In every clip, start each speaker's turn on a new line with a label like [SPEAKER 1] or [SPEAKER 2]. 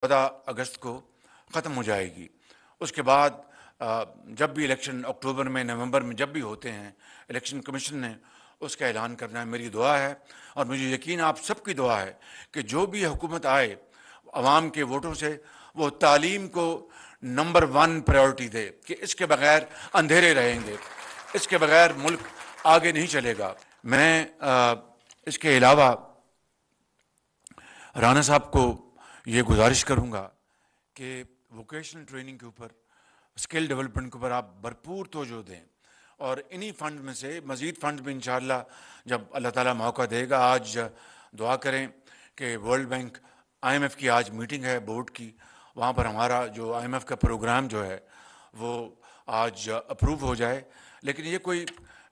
[SPEAKER 1] चौदह अगस्त को ख़त्म हो जाएगी उसके बाद जब भी इलेक्शन अक्टूबर में नवंबर में जब भी होते हैं इलेक्शन कमीशन ने उसका ऐलान करना है मेरी दुआ है और मुझे यकीन आप सबकी दुआ है कि जो भी हुकूमत आए आवाम के वोटों से वो तालीम को नंबर वन प्रायोरिटी दे कि इसके बगैर अंधेरे रहेंगे इसके बगैर मुल्क आगे नहीं चलेगा मैं आ, इसके अलावा राना साहब को ये गुजारिश करूँगा कि वोकेशनल ट्रेनिंग के ऊपर स्किल डेवलपमेंट के ऊपर आप भरपूर तोजो दें और इन्हीं फंड में से मज़ीद फंड भी इन जब अल्लाह ताला मौका देगा आज दुआ करें कि वर्ल्ड बैंक आईएमएफ की आज मीटिंग है बोर्ड की वहाँ पर हमारा जो आईएमएफ का प्रोग्राम जो है वो आज अप्रूव हो जाए लेकिन ये कोई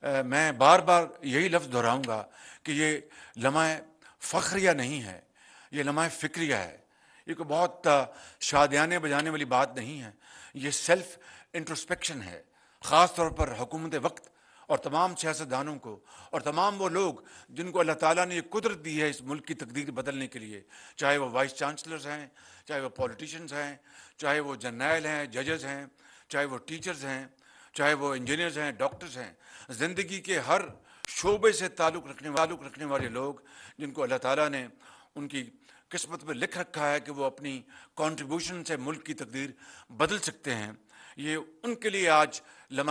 [SPEAKER 1] आ, मैं बार बार यही लफ्ज़ दोहराऊँगा कि ये लम्हा फ़ख्रिया नहीं है ये लम्हा फ़िक्रिया है ये कोई बहुत शादियाने बजाने वाली बात नहीं है ये सेल्फ इंट्रोस्पेक्शन है ख़ास तौर पर हुकूमत वक्त और तमाम सियासतदानों को और तमाम वो लोग जिनको अल्लाह ताला ने ये कुदरत दी है इस मुल्क की तकदीर बदलने के लिए चाहे वो वाइस चांसलर्स हैं चाहे वो पॉलिटिशियंस हैं चाहे वो जर्नैल हैं जजेस हैं चाहे वो टीचर्स हैं चाहे वो इंजीनियर्स हैं डॉक्टर्स हैं ज़िंदगी के हर शोबे से ताल्लुक़ रखने वालुक रखने वाले लोग जिनको अल्लाह ताला ने उनकी किस्मत में लिख रखा है कि वो अपनी कंट्रीब्यूशन से मुल्क की तकदीर बदल सकते हैं ये उनके लिए आज लम्हा